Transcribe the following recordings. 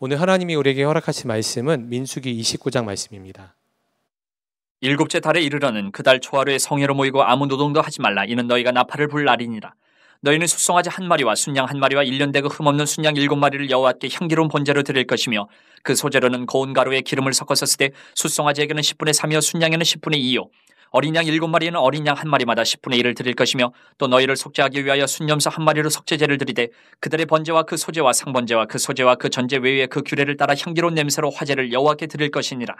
오늘 하나님이 우리에게 허락하신 말씀은 민수기 29장 말씀입니다. 일곱째 달에 이르러는 그 달 초하루에 성회로 모이고 아무 노동도 하지 말라 이는 너희가 나팔을 불 날이니라 너희는 숙성하지 한 마리와 순양 한 마리와 일년되고 그 흠없는 순양 일곱 마리를 여호와께 향기로운 번제로 드릴 것이며 그 소재로는 고운 가루에 기름을 섞어서 쓰되 숙성하지에게는 10분의 3이요 순양에는 10분의 2요 어린 양 일곱 마리는 어린 양 한 마리마다 10분의 1을 드릴 것이며 또 너희를 속죄하기 위하여 순념사한 마리로 속죄제를 드리되 그들의 번제와 그 소제와 상번제와 그 소제와 그 전제 외에 그 규례를 따라 향기로운 냄새로 화제를 여호와께 드릴 것이니라.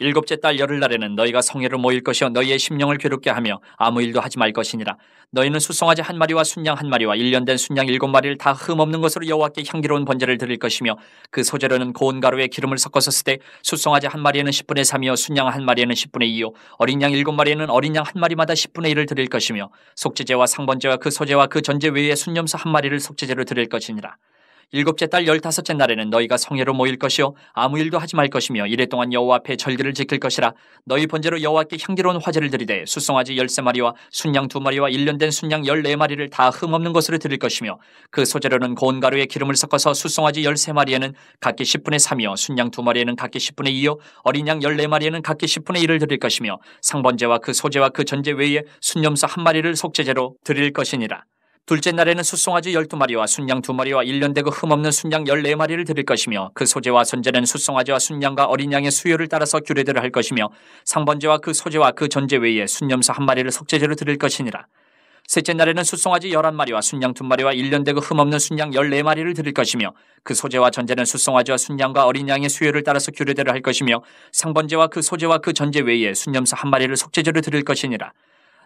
일곱째 달 열흘날에는 너희가 성회로 모일 것이요 너희의 심령을 괴롭게 하며 아무 일도 하지 말 것이니라. 너희는 수송아지 한 마리와 순양 한 마리와 일년된 순양 일곱 마리를 다 흠없는 것으로 여호와께 향기로운 번제를 드릴 것이며 그 소재로는 고운 가루에 기름을 섞어서 쓰되 수송아지 한 마리에는 10분의 3이요 순양 한 마리에는 10분의 2요 어린 양 일곱 마리에는 어린 양 한 마리마다 10분의 1을 드릴 것이며 속죄제와 상번제와 그소재와그 전제 외에 순념소 한 마리를 속죄제로 드릴 것이니라. 일곱째 달 열다섯째 날에는 너희가 성회로 모일 것이요 아무 일도 하지 말 것이며 이래 동안 여호와 앞에 절기를 지킬 것이라 너희 번제로 여호와께 향기로운 화제를 드리되 수송아지 열세 마리와 순양 두 마리와 일년된 순양 열네 마리를 다 흠없는 것으로 드릴 것이며 그 소재로는 고운 가루에 기름을 섞어서 수송아지 열세 마리에는 각기 십분의삼이요 순양 두 마리에는 각기 십분의이요 어린 양 열네 마리에는 각기 십분의일을 드릴 것이며 상번제와 그소재와그 전제 외에 순염소 한 마리를 속죄제로 드릴 것이니라. 둘째 날에는 숫송아지 12마리와 순양 2마리와 1년 대그 흠없는 순양 14마리를 드릴 것이며 그 소재와 선제는 숫송아지와 순양과 어린 양의 수요를 따라서 규례대로 할 것이며 상번제와 그 소재와 그 전제 외에 순염소 1 마리를 석죄제로 드릴 것이니라. 셋째 날에는 숫송아지 11마리와 순양 2마리와 1년 대그 흠없는 순양 14마리를 드릴 것이며 그 소재와 전제는 숫송아지와 순양과 어린 양의 수요를 따라서 규례대로 할 것이며 상번제와 그 소재와 그 전제 외에 순염소 1 마리를 석죄제로 드릴 것이니라.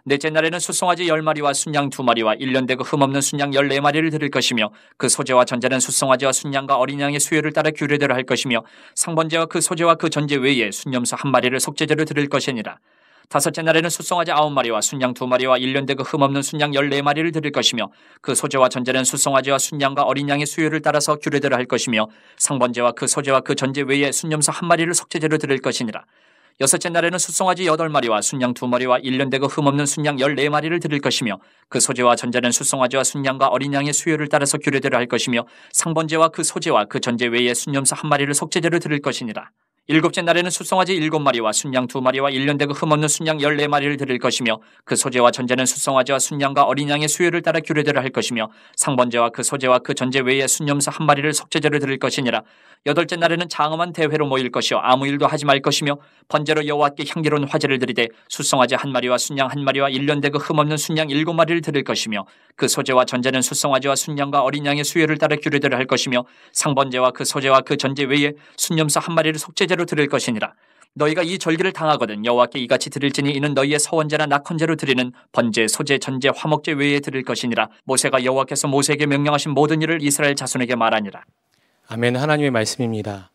넷째 날에는 수송아지 10마리와 순양 2마리와 1년 대그 흠없는 순양 14마리를 드릴 것이며 그 소재와 전제는 수송아지와 순양과 어린 양의 수요를 따라 규례대로 할 것이며 상번제와 그 소재와 그 전제 외에 순염소 1 마리를 속죄제로 드릴 것이니라. 다섯째 날에는 수송아지 9 마리와 순양 2 마리와 1년대그 흠없는 순양 1 4 마리를 드릴 것이며 그 소재와 전제는 수송아지와 순양과 어린 양의 수요를 따라서 규례대로 할 것이며 상번제와 그 소재와 그 전제 외에 순염소 1 마리를 속죄제로 드릴 것이니라. 여섯째 날에는 숫송아지 8마리와 순양 2마리와 1년 대고 흠없는 순양 14마리를 드릴 것이며 그 소재와 전제는 숫송아지와 순양과 어린 양의 수요를 따라서 규례대로 할 것이며 상번제와 그 소재와 그 전제 외에 순염소 한 마리를 속죄제로 드릴 것이니라. 일곱째 날에는 수송아지 일곱 마리와 순양 두 마리와 일년대그 흠없는 순양 열네 마리를 드릴 것이며 그 소재와 전제는 수송아지와 순양과 어린 양의 수혈을 따라 규례대로 할 것이며 상번제와 그 소재와 그 전제 외에 순염소 한 마리를 속죄제로 드릴 것이니라 여덟째 날에는 장엄한 대회로 모일 것이요 아무 일도 하지 말 것이며 번제로 여호와께 향기로운 화제를 드리되 수송아지 한 마리와 순양 한 마리와 일년대그 흠없는 순양 일곱 마리를 드릴 것이며 그 소재와 전제는 수송아지와 순양과 어린 양의 수혈을 따라 규례대로 할 것이며 상번제와 그 소재와 그 전제 외에 순염소 한 마리를 속죄제로 서원제로 드릴 것이니라. 너희가 이 절기를 당하거든 여호와께 이같이 드릴지니 이는 너희의 서원제나 낙헌제로 드리는 번제, 소제, 전제, 화목제 외에 드릴 것이니라. 모세가 여호와께서 모세에게 명령하신 모든 일을 이스라엘 자손에게 말하니라. 아멘 하나님의 말씀입니다.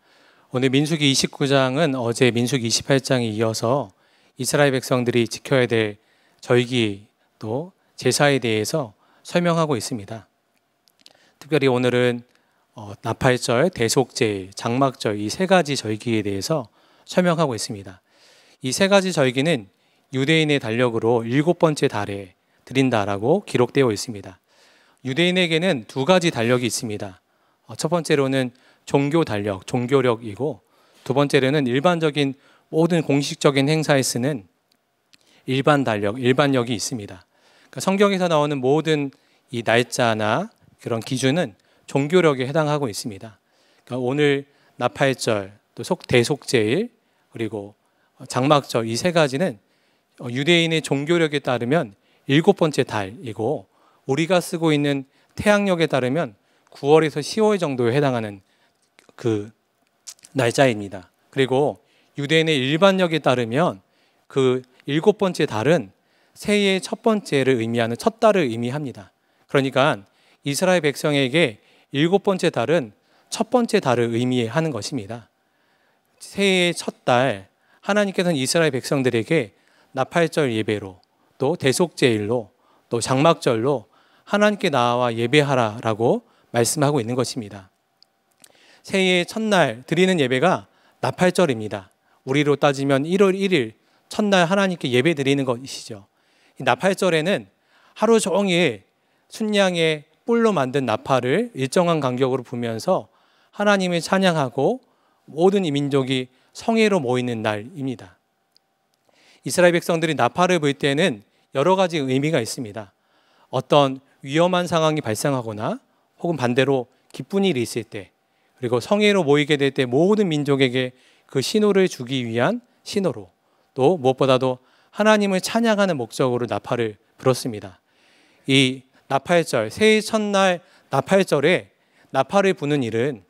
오늘 민수기 29장은 어제 민수기 28장에 이어서 이스라엘 백성들이 지켜야 될 절기 또 제사에 대해서 설명하고 있습니다. 특별히 오늘은 어, 나팔절, 대속제일, 장막절 이 세 가지 절기에 대해서 설명하고 있습니다. 이 세 가지 절기는 유대인의 달력으로 일곱 번째 달에 드린다라고 기록되어 있습니다. 유대인에게는 두 가지 달력이 있습니다. 어, 첫 번째로는 종교 달력, 종교력이고 두 번째로는 일반적인 모든 공식적인 행사에 쓰는 일반 달력, 일반력이 있습니다. 그러니까 성경에서 나오는 모든 이 날짜나 그런 기준은 종교력에 해당하고 있습니다. 그러니까 오늘 나팔절, 또 속, 대속제일, 그리고 장막절 이 세 가지는 유대인의 종교력에 따르면 일곱 번째 달이고 우리가 쓰고 있는 태양력에 따르면 9월에서 10월 정도에 해당하는 그 날짜입니다. 그리고 유대인의 일반력에 따르면 그 일곱 번째 달은 새해의 첫 번째를 의미하는 첫 달을 의미합니다. 그러니까 이스라엘 백성에게 일곱 번째 달은 첫 번째 달을 의미하는 것입니다. 새해의 첫 달 하나님께서는 이스라엘 백성들에게 나팔절 예배로 또 대속제일로 또 장막절로 하나님께 나와 예배하라라고 말씀하고 있는 것입니다. 새해의 첫날 드리는 예배가 나팔절입니다. 우리로 따지면 1월 1일 첫날 하나님께 예배 드리는 것이죠. 나팔절에는 하루 종일 순양의 뿔로 만든 나팔을 일정한 간격으로 부면서 하나님을 찬양하고 모든 이 민족이 성회로 모이는 날입니다. 이스라엘 백성들이 나팔을 불 때는 여러 가지 의미가 있습니다. 어떤 위험한 상황이 발생하거나 혹은 반대로 기쁜 일이 있을 때 그리고 성회로 모이게 될 때 모든 민족에게 그 신호를 주기 위한 신호로 또 무엇보다도 하나님을 찬양하는 목적으로 나팔을 불었습니다. 이 나팔절, 새해 첫날 나팔절에 나팔을 부는 일은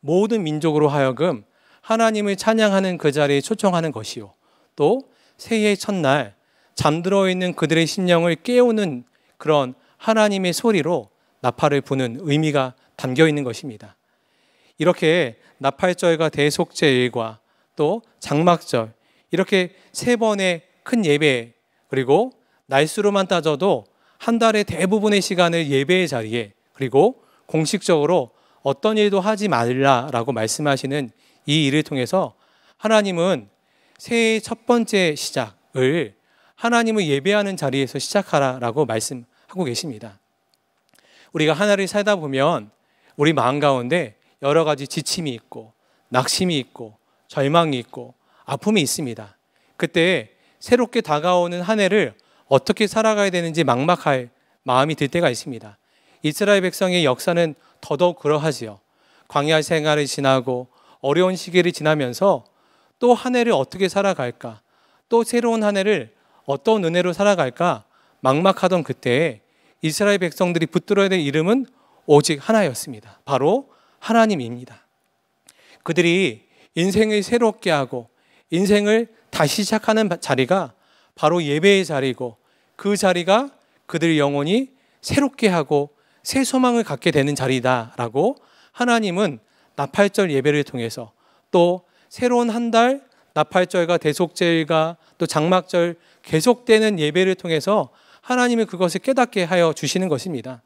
모든 민족으로 하여금 하나님을 찬양하는 그 자리에 초청하는 것이요. 또 새해 첫날 잠들어 있는 그들의 심령을 깨우는 그런 하나님의 소리로 나팔을 부는 의미가 담겨 있는 것입니다. 이렇게 나팔절과 대속제일과 또 장막절 이렇게 세 번의 큰 예배 그리고 날수로만 따져도 한 달의 대부분의 시간을 예배의 자리에 그리고 공식적으로 어떤 일도 하지 말라라고 말씀하시는 이 일을 통해서 하나님은 새해 첫 번째 시작을 하나님을 예배하는 자리에서 시작하라라고 말씀하고 계십니다. 우리가 하나를 살다 보면 우리 마음 가운데 여러 가지 지침이 있고 낙심이 있고 절망이 있고 아픔이 있습니다. 그때 새롭게 다가오는 한 해를 어떻게 살아가야 되는지 막막할 마음이 들 때가 있습니다. 이스라엘 백성의 역사는 더더욱 그러하지요. 광야 생활을 지나고 어려운 시기를 지나면서 또 한 해를 어떻게 살아갈까? 또 새로운 한 해를 어떤 은혜로 살아갈까? 막막하던 그때에 이스라엘 백성들이 붙들어야 될 이름은 오직 하나였습니다. 바로 하나님입니다. 그들이 인생을 새롭게 하고 인생을 다시 시작하는 자리가 바로 예배의 자리고 그 자리가 그들의 영혼이 새롭게 하고 새 소망을 갖게 되는 자리다라고 하나님은 나팔절 예배를 통해서 또 새로운 한 달 나팔절과 대속절과 또 장막절 계속되는 예배를 통해서 하나님이 그것을 깨닫게 하여 주시는 것입니다.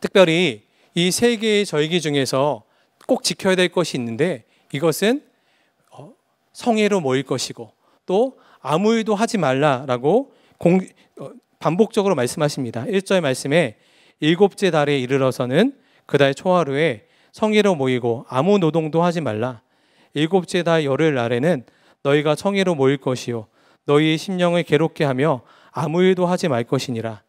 특별히 이 세 개의 절기 중에서 꼭 지켜야 될 것이 있는데 이것은 어, 성회로 모일 것이고 또 아무 일도 하지 말라라고 공, 어, 반복적으로 말씀하십니다. 1절 말씀에 일곱째 달에 이르러서는 그 달 초하루에 성회로 모이고 아무 노동도 하지 말라. 일곱째 달 열흘 날에는 너희가 성회로 모일 것이요 너희의 심령을 괴롭게 하며 아무 일도 하지 말 것이니라.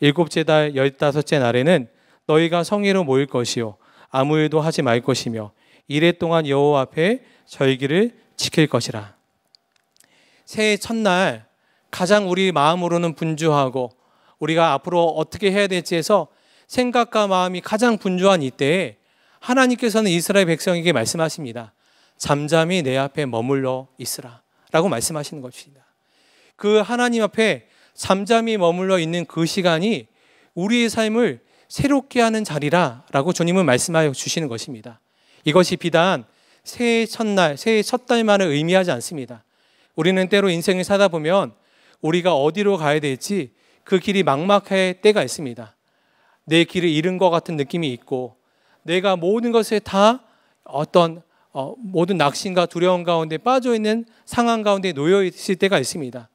일곱째 달 열다섯째 날에는 너희가 성회로 모일 것이요 아무 일도 하지 말 것이며 이래 동안 여호 앞에 절기를 지킬 것이라. 새해 첫날 가장 우리 마음으로는 분주하고 우리가 앞으로 어떻게 해야 될지 해서 생각과 마음이 가장 분주한 이때에 하나님께서는 이스라엘 백성에게 말씀하십니다. 잠잠히 내 앞에 머물러 있으라. 라고 말씀하시는 것입니다. 그 하나님 앞에 잠잠히 머물러 있는 그 시간이 우리의 삶을 새롭게 하는 자리라 라고 주님은 말씀하여 주시는 것입니다. 이것이 비단 새해 첫날, 새해 첫 달만을 의미하지 않습니다. 우리는 때로 인생을 사다 보면 우리가 어디로 가야 될지 그 길이 막막할 때가 있습니다. 내 길을 잃은 것 같은 느낌이 있고 내가 모든 것을 다 어떤 어, 모든 낙심과 두려움 가운데 빠져 있는 상황 가운데 놓여 있을 때가 있습니다.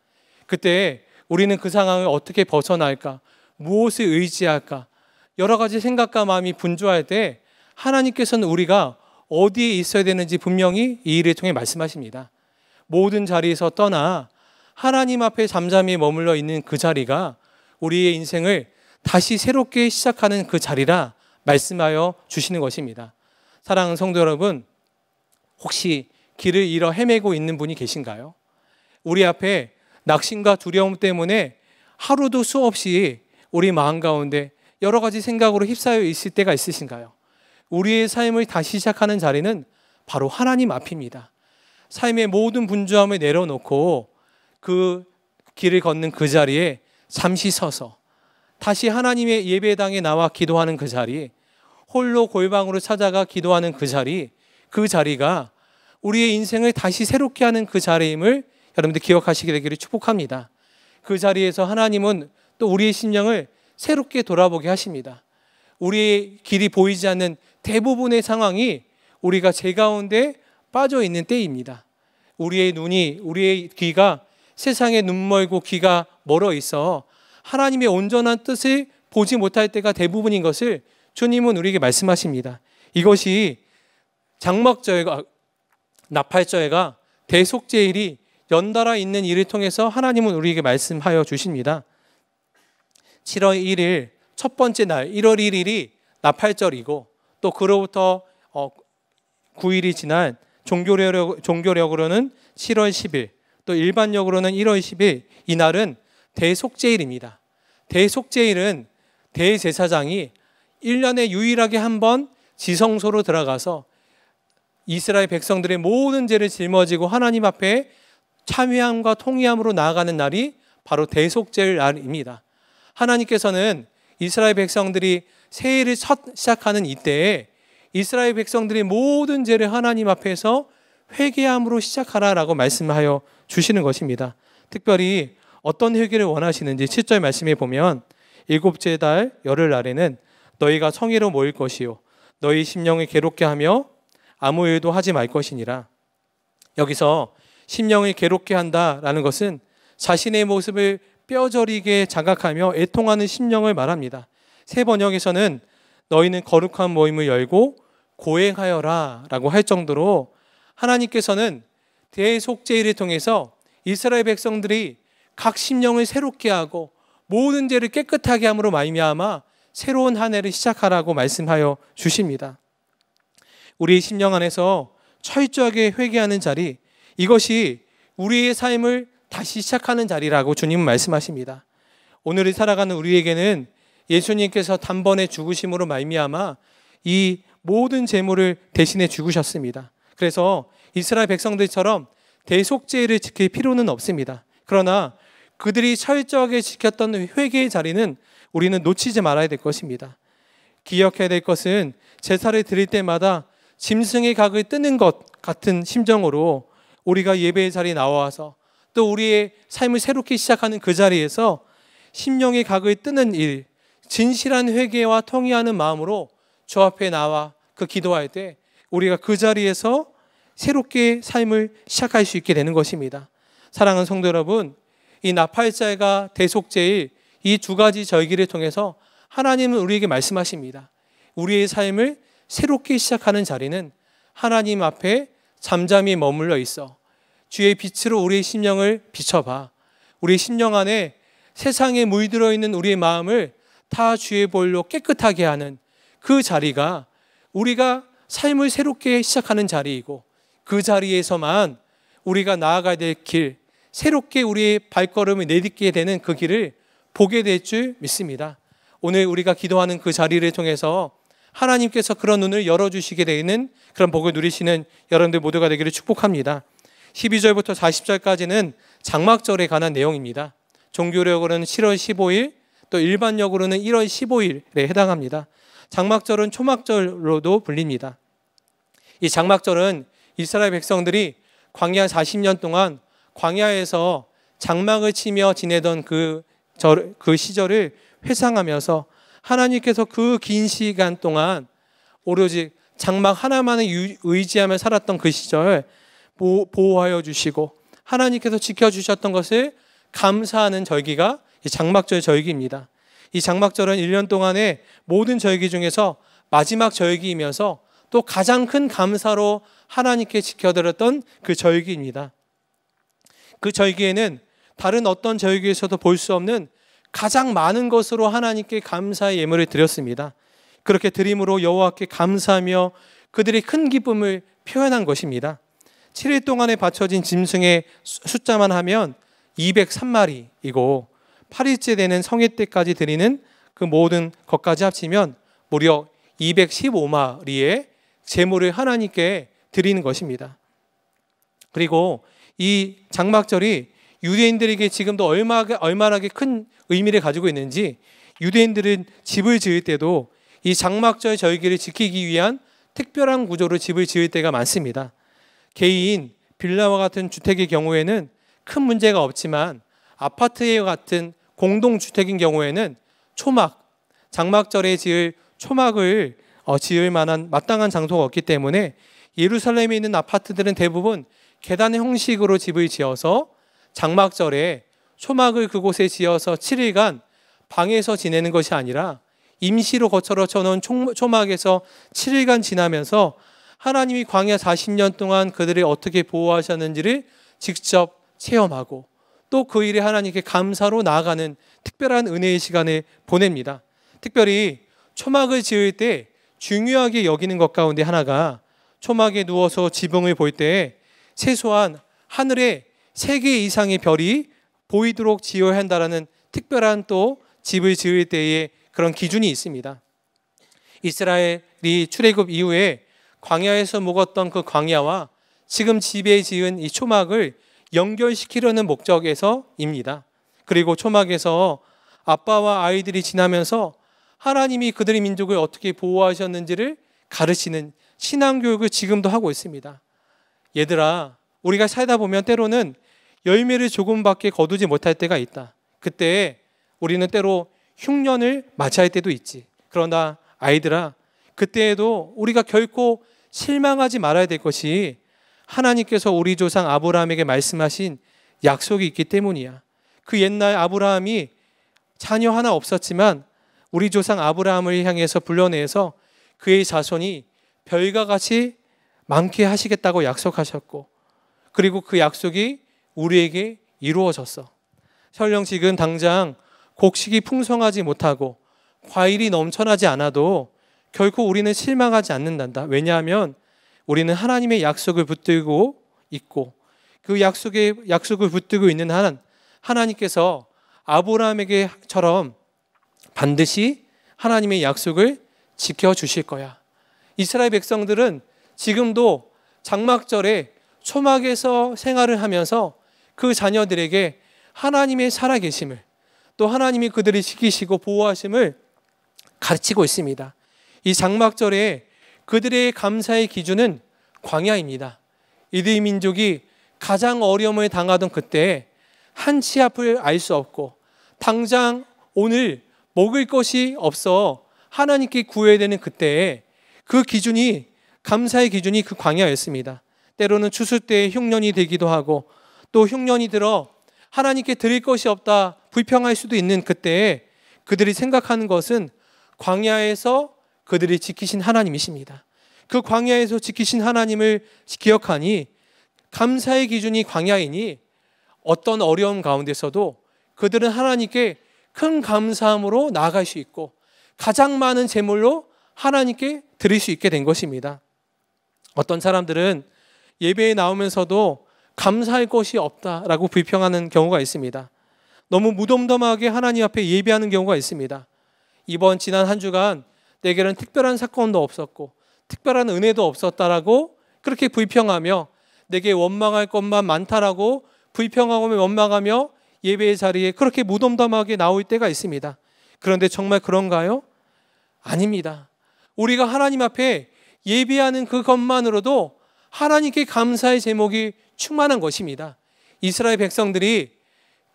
그때 우리는 그 상황을 어떻게 벗어날까? 무엇을 의지할까? 여러 가지 생각과 마음이 분주할 때 하나님께서는 우리가 어디에 있어야 되는지 분명히 이 일을 통해 말씀하십니다. 모든 자리에서 떠나 하나님 앞에 잠잠히 머물러 있는 그 자리가 우리의 인생을 다시 새롭게 시작하는 그 자리라 말씀하여 주시는 것입니다. 사랑하는 성도 여러분, 혹시 길을 잃어 헤매고 있는 분이 계신가요? 우리 앞에 낙심과 두려움 때문에 하루도 수없이 우리 마음 가운데 여러 가지 생각으로 휩싸여 있을 때가 있으신가요? 우리의 삶을 다시 시작하는 자리는 바로 하나님 앞입니다. 삶의 모든 분주함을 내려놓고 그 길을 걷는 그 자리에 잠시 서서 다시 하나님의 예배당에 나와 기도하는 그 자리, 홀로 골방으로 찾아가 기도하는 그 자리, 그 자리가 우리의 인생을 다시 새롭게 하는 그 자리임을 여러분들 기억하시게 되기를 축복합니다. 그 자리에서 하나님은 또 우리의 심령을 새롭게 돌아보게 하십니다. 우리의 길이 보이지 않는 대부분의 상황이 우리가 제 가운데 빠져 있는 때입니다. 우리의 눈이, 우리의 귀가 세상에 눈멀고 귀가 멀어 있어 하나님의 온전한 뜻을 보지 못할 때가 대부분인 것을 주님은 우리에게 말씀하십니다. 이것이 장막저해가 나팔저해가 대속제일이 연달아 있는 일을 통해서 하나님은 우리에게 말씀하여 주십니다. 7월 1일 첫 번째 날 1월 1일이 나팔절이고 또 그로부터 9일이 어, 지난 종교력, 종교력으로는 7월 10일, 또 일반력으로는 1월 10일 이날은 대속제일입니다. 대속제일은 대제사장이 1년에 유일하게 한 번 지성소로 들어가서 이스라엘 백성들의 모든 죄를 짊어지고 하나님 앞에 참회함과 통의함으로 나아가는 날이 바로 대속제일 날입니다. 하나님께서는 이스라엘 백성들이 새해를 첫 시작하는 이때에 이스라엘 백성들이 모든 죄를 하나님 앞에서 회개함으로 시작하라라고 말씀하여 주시는 것입니다. 특별히 어떤 회개를 원하시는지 7절 말씀에 보면 일곱째 달 열흘 날에는 너희가 성회로 모일 것이요 너희 심령을 괴롭게 하며 아무 일도 하지 말 것이니라. 여기서 심령을 괴롭게 한다라는 것은 자신의 모습을 뼈저리게 자각하며 애통하는 심령을 말합니다. 세 번역에서는 너희는 거룩한 모임을 열고 고행하여라 라고 할 정도로 하나님께서는 대속제일을 통해서 이스라엘 백성들이 각 심령을 새롭게 하고 모든 죄를 깨끗하게 함으로 말미암아 새로운 한 해를 시작하라고 말씀하여 주십니다. 우리 심령 안에서 철저하게 회개하는 자리 이것이 우리의 삶을 다시 시작하는 자리라고 주님은 말씀하십니다. 오늘을 살아가는 우리에게는 예수님께서 단번에 죽으심으로 말미암아 이 모든 재물을 대신해 죽으셨습니다. 그래서 이스라엘 백성들처럼 대속죄를 지킬 필요는 없습니다. 그러나 그들이 철저하게 지켰던 회개의 자리는 우리는 놓치지 말아야 될 것입니다. 기억해야 될 것은 제사를 드릴 때마다 짐승의 각을 뜨는 것 같은 심정으로 우리가 예배의 자리에 나와서 또 우리의 삶을 새롭게 시작하는 그 자리에서 심령의 각을 뜨는 일, 진실한 회개와 통의하는 마음으로 주 앞에 나와 그 기도할 때 우리가 그 자리에서 새롭게 삶을 시작할 수 있게 되는 것입니다. 사랑하는 성도 여러분, 이 나팔자가 대속제일 이 두 가지 절기를 통해서 하나님은 우리에게 말씀하십니다. 우리의 삶을 새롭게 시작하는 자리는 하나님 앞에 잠잠히 머물러 있어 주의 빛으로 우리의 심령을 비춰봐 우리의 심령 안에 세상에 물들어 있는 우리의 마음을 다 주의 볼로 깨끗하게 하는 그 자리가 우리가 삶을 새롭게 시작하는 자리이고 그 자리에서만 우리가 나아가야 될 길, 새롭게 우리의 발걸음을 내딛게 되는 그 길을 보게 될 줄 믿습니다. 오늘 우리가 기도하는 그 자리를 통해서 하나님께서 그런 눈을 열어주시게 되는 그런 복을 누리시는 여러분들 모두가 되기를 축복합니다. 12절부터 40절까지는 장막절에 관한 내용입니다. 종교력으로는 7월 15일, 또 일반력으로는 1월 15일에 해당합니다. 장막절은 초막절로도 불립니다. 이 장막절은 이스라엘 백성들이 광야 40년 동안 광야에서 장막을 치며 지내던 그, 절, 그 시절을 회상하면서 하나님께서 그 긴 시간 동안 오로지 장막 하나만을 의지하며 살았던 그 시절 보호하여 주시고 하나님께서 지켜주셨던 것을 감사하는 절기가 장막절 절기입니다. 이 장막절은 1년 동안의 모든 절기 중에서 마지막 절기이면서 또 가장 큰 감사로 하나님께 지켜드렸던 그 절기입니다. 그 절기에는 다른 어떤 절기에서도 볼 수 없는 가장 많은 것으로 하나님께 감사의 예물을 드렸습니다. 그렇게 드림으로 여호와께 감사하며 그들이 큰 기쁨을 표현한 것입니다. 7일 동안에 바쳐진 짐승의 숫자만 하면 203마리이고 8일째 되는 성의 때까지 드리는 그 모든 것까지 합치면 무려 215마리의 제물을 하나님께 드리는 것입니다. 그리고 이 장막절이 유대인들에게 지금도 얼마, 얼마나 큰 의미를 가지고 있는지 유대인들은 집을 지을 때도 이 장막절 절기를 지키기 위한 특별한 구조로 집을 지을 때가 많습니다. 개인 빌라와 같은 주택의 경우에는 큰 문제가 없지만 아파트에 같은 공동주택인 경우에는 초막, 장막절에 지을 초막을 어, 지을 만한 마땅한 장소가 없기 때문에 예루살렘에 있는 아파트들은 대부분 계단 형식으로 집을 지어서 장막절에 초막을 그곳에 지어서 7일간 방에서 지내는 것이 아니라 임시로 거처로 쳐놓은 초막에서 7일간 지나면서 하나님이 광야 40년 동안 그들을 어떻게 보호하셨는지를 직접 체험하고 또그 일에 하나님께 감사로 나아가는 특별한 은혜의 시간을 보냅니다. 특별히 초막을 지을 때 중요하게 여기는 것 가운데 하나가 초막에 누워서 지붕을 볼 때 최소한 하늘에 세개 이상의 별이 보이도록 지어야 한다라는 특별한 또 집을 지을 때의 그런 기준이 있습니다. 이스라엘이 출애굽 이후에 광야에서 묵었던 그 광야와 지금 집에 지은 이 초막을 연결시키려는 목적에서입니다. 그리고 초막에서 아빠와 아이들이 지나면서 하나님이 그들의 민족을 어떻게 보호하셨는지를 가르치는 신앙교육을 지금도 하고 있습니다. 얘들아, 우리가 살다 보면 때로는 열매를 조금밖에 거두지 못할 때가 있다. 그때 우리는 때로 흉년을 맞이할 때도 있지. 그러나 아이들아, 그때에도 우리가 결코 실망하지 말아야 될 것이 하나님께서 우리 조상 아브라함에게 말씀하신 약속이 있기 때문이야. 그 옛날 아브라함이 자녀 하나 없었지만 우리 조상 아브라함을 향해서 불러내서 그의 자손이 별과 같이 많게 하시겠다고 약속하셨고 그리고 그 약속이 우리에게 이루어졌어. 설령 지금 당장 곡식이 풍성하지 못하고 과일이 넘쳐나지 않아도 결코 우리는 실망하지 않는단다. 왜냐하면 우리는 하나님의 약속을 붙들고 있고 그 약속의 약속을 붙들고 있는 한 하나님께서 아브라함에게처럼 반드시 하나님의 약속을 지켜 주실 거야. 이스라엘 백성들은 지금도 장막절에 초막에서 생활을 하면서 그 자녀들에게 하나님의 살아계심을 또 하나님이 그들을 지키시고 보호하심을 가르치고 있습니다. 이 장막절에 그들의 감사의 기준은 광야입니다. 이드 민족이 가장 어려움을 당하던 그때 한치 앞을 알 수 없고 당장 오늘 먹을 것이 없어 하나님께 구해야 되는 그때에 그 기준이 감사의 기준이 그 광야였습니다. 때로는 추수 때 흉년이 되기도 하고 또 흉년이 들어 하나님께 드릴 것이 없다 불평할 수도 있는 그때에 그들이 생각하는 것은 광야에서 그들이 지키신 하나님이십니다. 그 광야에서 지키신 하나님을 기억하니 감사의 기준이 광야이니 어떤 어려움 가운데서도 그들은 하나님께 큰 감사함으로 나아갈 수 있고 가장 많은 재물로 하나님께 드릴 수 있게 된 것입니다. 어떤 사람들은 예배에 나오면서도 감사할 것이 없다라고 불평하는 경우가 있습니다. 너무 무덤덤하게 하나님 앞에 예배하는 경우가 있습니다. 이번 지난 한 주간 내게는 특별한 사건도 없었고 특별한 은혜도 없었다라고 그렇게 불평하며 내게 원망할 것만 많다라고 불평하고 원망하며 예배의 자리에 그렇게 무덤덤하게 나올 때가 있습니다. 그런데 정말 그런가요? 아닙니다. 우리가 하나님 앞에 예배하는 그것만으로도 하나님께 감사의 제목이 충만한 것입니다. 이스라엘 백성들이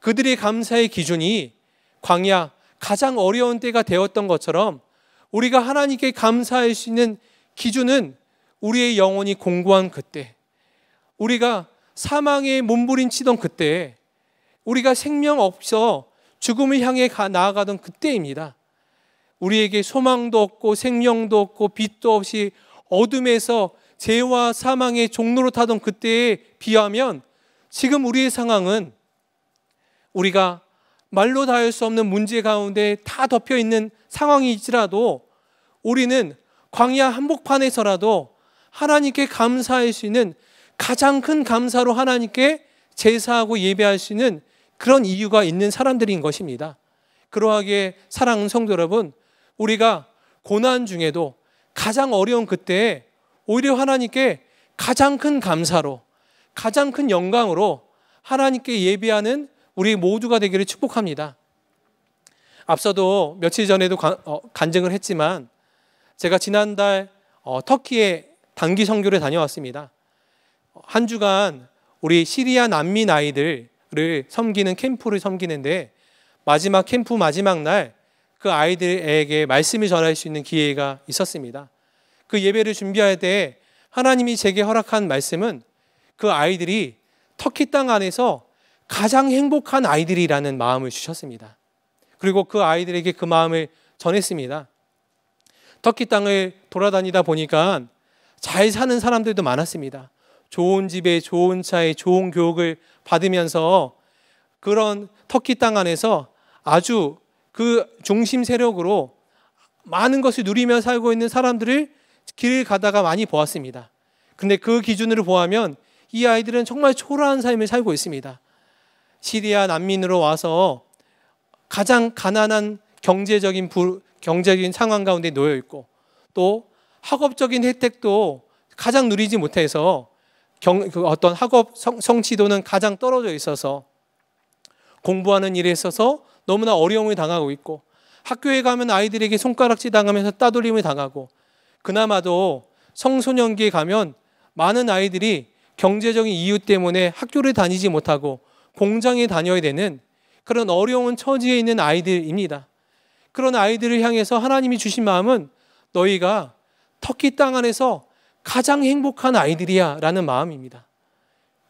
그들의 감사의 기준이 광야 가장 어려운 때가 되었던 것처럼 우리가 하나님께 감사할 수 있는 기준은 우리의 영혼이 공고한 그때, 우리가 사망에 몸부림치던 그때 우리가 생명 없어 죽음을 향해 나아가던 그때입니다. 우리에게 소망도 없고 생명도 없고 빛도 없이 어둠에서 죄와 사망의 종로로 타던 그때에 비하면 지금 우리의 상황은 우리가 말로 다할 수 없는 문제 가운데 다 덮여 있는 상황이지라도 우리는 광야 한복판에서라도 하나님께 감사할 수 있는 가장 큰 감사로 하나님께 제사하고 예배할 수 있는 그런 이유가 있는 사람들인 것입니다. 그러하기에 사랑하는 성도 여러분, 우리가 고난 중에도 가장 어려운 그때에 오히려 하나님께 가장 큰 감사로, 가장 큰 영광으로 하나님께 예배하는 우리 모두가 되기를 축복합니다. 앞서도 며칠 전에도 어, 간증을 했지만 제가 지난달 어, 터키에 단기 선교를 다녀왔습니다. 한 주간 우리 시리아 난민 아이들을 섬기는 캠프를 섬기는데 마지막 캠프 마지막 날 그 아이들에게 말씀을 전할 수 있는 기회가 있었습니다. 그 예배를 준비할 때 하나님이 제게 허락한 말씀은 그 아이들이 터키 땅 안에서 가장 행복한 아이들이라는 마음을 주셨습니다. 그리고 그 아이들에게 그 마음을 전했습니다. 터키 땅을 돌아다니다 보니까 잘 사는 사람들도 많았습니다. 좋은 집에 좋은 차에 좋은 교육을 받으면서 그런 터키 땅 안에서 아주 그 중심 세력으로 많은 것을 누리며 살고 있는 사람들을 길을 가다가 많이 보았습니다. 근데 그 기준으로 보면 이 아이들은 정말 초라한 삶을 살고 있습니다. 시리아 난민으로 와서 가장 가난한 경제적인 부, 경제적인 상황 가운데 놓여 있고 또 학업적인 혜택도 가장 누리지 못해서 경, 그 어떤 학업 성, 성취도는 가장 떨어져 있어서 공부하는 일에 있어서 너무나 어려움을 당하고 있고 학교에 가면 아이들에게 손가락질 당하면서 따돌림을 당하고 그나마도 청소년기에 가면 많은 아이들이 경제적인 이유 때문에 학교를 다니지 못하고 공장에 다녀야 되는 그런 어려운 처지에 있는 아이들입니다. 그런 아이들을 향해서 하나님이 주신 마음은 너희가 터키 땅 안에서 가장 행복한 아이들이야 라는 마음입니다.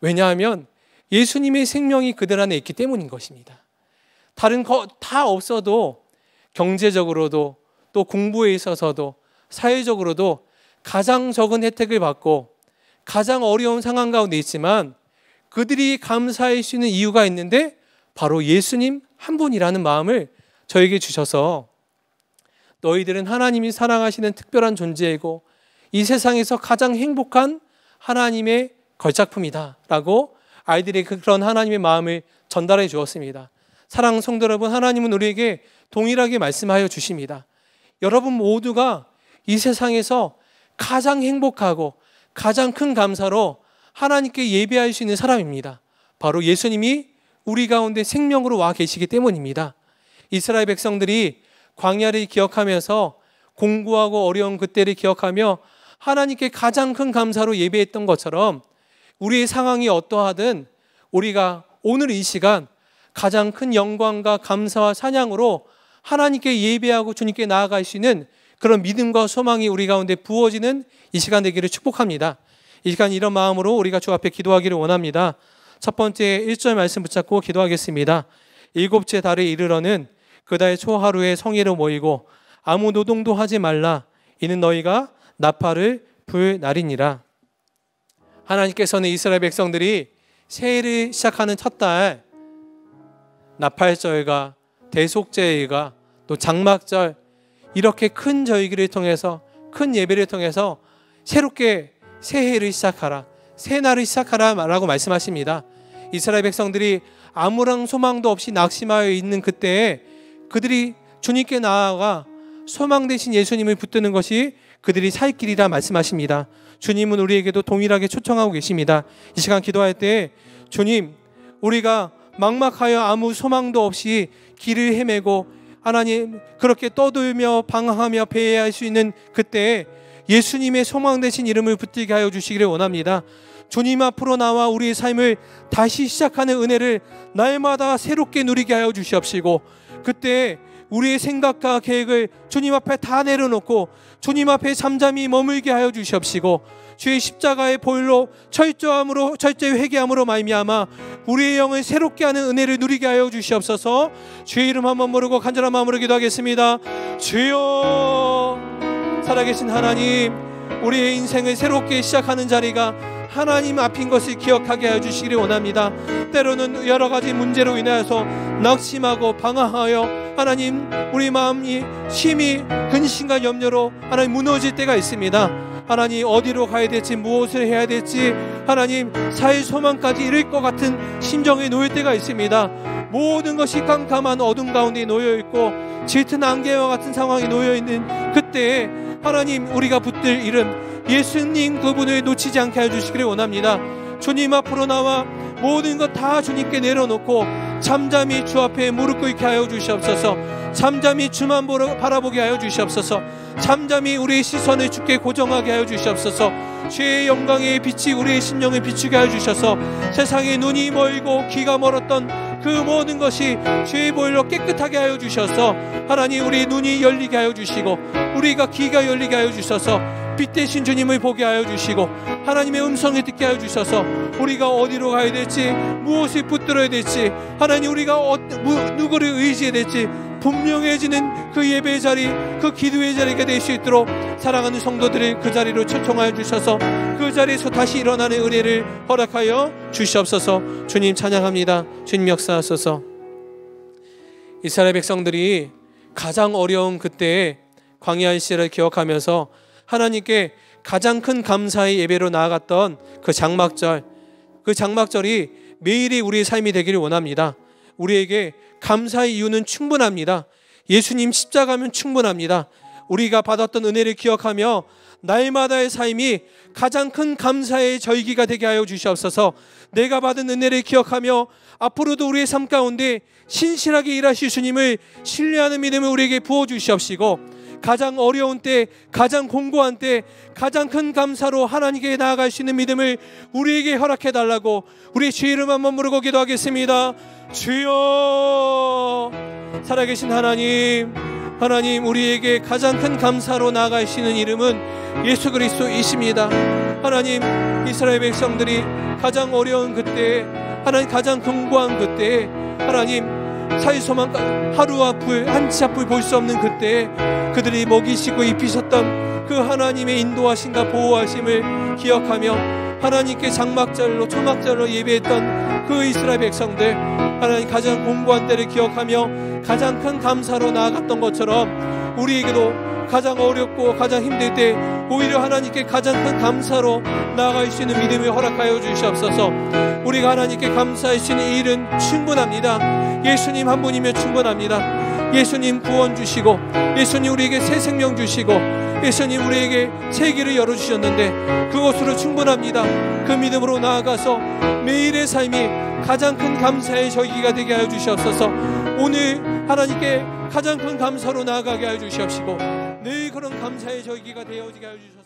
왜냐하면 예수님의 생명이 그들 안에 있기 때문인 것입니다. 다른 거 다 없어도 경제적으로도 또 공부에 있어서도 사회적으로도 가장 적은 혜택을 받고 가장 어려운 상황 가운데 있지만 그들이 감사할 수 있는 이유가 있는데 바로 예수님 한 분이라는 마음을 저에게 주셔서 너희들은 하나님이 사랑하시는 특별한 존재이고 이 세상에서 가장 행복한 하나님의 걸작품이다. 라고 아이들이 그 그런 하나님의 마음을 전달해 주었습니다. 사랑 성도 여러분, 하나님은 우리에게 동일하게 말씀하여 주십니다. 여러분 모두가 이 세상에서 가장 행복하고 가장 큰 감사로 하나님께 예배할 수 있는 사람입니다. 바로 예수님이 우리 가운데 생명으로 와 계시기 때문입니다. 이스라엘 백성들이 광야를 기억하면서 공고하고 어려운 그때를 기억하며 하나님께 가장 큰 감사로 예배했던 것처럼 우리의 상황이 어떠하든 우리가 오늘 이 시간 가장 큰 영광과 감사와 사냥으로 하나님께 예배하고 주님께 나아갈 수 있는 그런 믿음과 소망이 우리 가운데 부어지는 이 시간 되기를 축복합니다. 이 시간 이런 마음으로 우리가 주 앞에 기도하기를 원합니다. 첫 번째 1절 말씀 붙잡고 기도하겠습니다. 일곱째 달에 이르러는 그 달 초하루에 성회로 모이고 아무 노동도 하지 말라. 이는 너희가 나팔을 불 날이니라. 하나님께서는 이스라엘 백성들이 새해를 시작하는 첫 달 나팔절과 대속제일과 또 장막절 이렇게 큰 절기를 통해서 큰 예배를 통해서 새롭게 새해를 시작하라. 새 날을 시작하라 라고 말씀하십니다. 이스라엘 백성들이 아무런 소망도 없이 낙심하여 있는 그때에 그들이 주님께 나아가 소망 대신 예수님을 붙드는 것이 그들이 살 길이라 말씀하십니다. 주님은 우리에게도 동일하게 초청하고 계십니다. 이 시간 기도할 때 주님, 우리가 막막하여 아무 소망도 없이 길을 헤매고 하나님 그렇게 떠돌며 방황하며 배회할 수 있는 그때에 예수님의 소망 대신 이름을 붙들게 하여 주시기를 원합니다. 주님 앞으로 나와 우리의 삶을 다시 시작하는 은혜를 날마다 새롭게 누리게 하여 주시옵시고 그때 우리의 생각과 계획을 주님 앞에 다 내려놓고 주님 앞에 잠잠히 머물게 하여 주시옵시고 주의 십자가의 보일로 철저함으로 철저히 회개함으로 말미암아 우리의 영을 새롭게 하는 은혜를 누리게 하여 주시옵소서 주의 이름 한번 모르고 간절한 마음으로 기도하겠습니다 주여 살아계신 하나님 우리의 인생을 새롭게 시작하는 자리가 하나님 앞인 것을 기억하게 하여 주시기를 원합니다. 때로는 여러 가지 문제로 인하여서 낙심하고 방황하여 하나님 우리 마음이 심히 근심과 염려로 하나님 무너질 때가 있습니다. 하나님 어디로 가야 될지 무엇을 해야 될지 하나님 사의 소망까지 잃을 것 같은 심정에 놓일 때가 있습니다. 모든 것이 깜깜한 어둠 가운데 놓여 있고 짙은 안개와 같은 상황에 놓여 있는 그때에 하나님 우리가 붙들 이름 예수님 그분을 놓치지 않게 하여 주시기를 원합니다. 주님 앞으로 나와 모든 것 다 주님께 내려놓고 잠잠히 주 앞에 무릎 꿇게 하여 주시옵소서. 잠잠히 주만 보러, 바라보게 하여 주시옵소서. 잠잠히 우리의 시선을 주께 고정하게 하여 주시옵소서. 주의 영광의 빛이 우리의 심령을 비추게 하여 주셔서 세상에 눈이 멀고 귀가 멀었던 그 모든 것이 죄의 보일로 깨끗하게 하여 주셔서 하나님 우리 눈이 열리게 하여 주시고 우리가 귀가 열리게 하여 주셔서 빛 대신 주님을 보게 하여 주시고 하나님의 음성을 듣게 하여 주셔서 우리가 어디로 가야 될지 무엇이 붙들어야 될지 하나님 우리가 어, 누구를 의지해야 될지 분명해지는 그 예배의 자리 그 기도의 자리가 될 수 있도록 사랑하는 성도들을 그 자리로 초청하여 주셔서 그 자리에서 다시 일어나는 은혜를 허락하여 주시옵소서 주님 찬양합니다 주님 역사하소서 이스라엘 백성들이 가장 어려운 그때에 광야의 시를 기억하면서 하나님께 가장 큰 감사의 예배로 나아갔던 그 장막절, 그 장막절이 매일이 우리의 삶이 되기를 원합니다. 우리에게 감사의 이유는 충분합니다. 예수님 십자가면 충분합니다. 우리가 받았던 은혜를 기억하며 날마다의 삶이 가장 큰 감사의 절기가 되게 하여 주시옵소서. 내가 받은 은혜를 기억하며 앞으로도 우리의 삶 가운데 신실하게 일하실 주님을 신뢰하는 믿음을 우리에게 부어 주시옵시고 가장 어려운 때, 가장 공고한 때, 가장 큰 감사로 하나님께 나아갈 수 있는 믿음을 우리에게 허락해 달라고 우리 주 이름 한번 부르고 기도하겠습니다. 주여, 살아계신 하나님, 하나님 우리에게 가장 큰 감사로 나아갈 수 있는 이름은 예수 그리스도이십니다. 하나님, 이스라엘 백성들이 가장 어려운 그때, 하나님 가장 공고한 그때, 하나님 사이소만 하루 앞을 한치 앞을 볼 수 없는 그때에 그들이 먹이시고 입히셨던 그 하나님의 인도하심과 보호하심을 기억하며 하나님께 장막자로 초막자로 예배했던 그 이스라엘 백성들 하나님 가장 공고한 때를 기억하며 가장 큰 감사로 나아갔던 것처럼 우리에게도 가장 어렵고 가장 힘들 때 오히려 하나님께 가장 큰 감사로 나아갈 수 있는 믿음을 허락하여 주시옵소서 우리가 하나님께 감사할 수 있는 일은 충분합니다 예수님 한 분이면 충분합니다 예수님 구원 주시고 예수님 우리에게 새 생명 주시고 예수님 우리에게 새 길을 열어주셨는데 그것으로 충분합니다. 그 믿음으로 나아가서 매일의 삶이 가장 큰 감사의 저기가 되게 하여 주시옵소서. 오늘 하나님께 가장 큰 감사로 나아가게 하여 주시옵시고 늘 그런 감사의 저기가 되어지게 하여 주시옵시고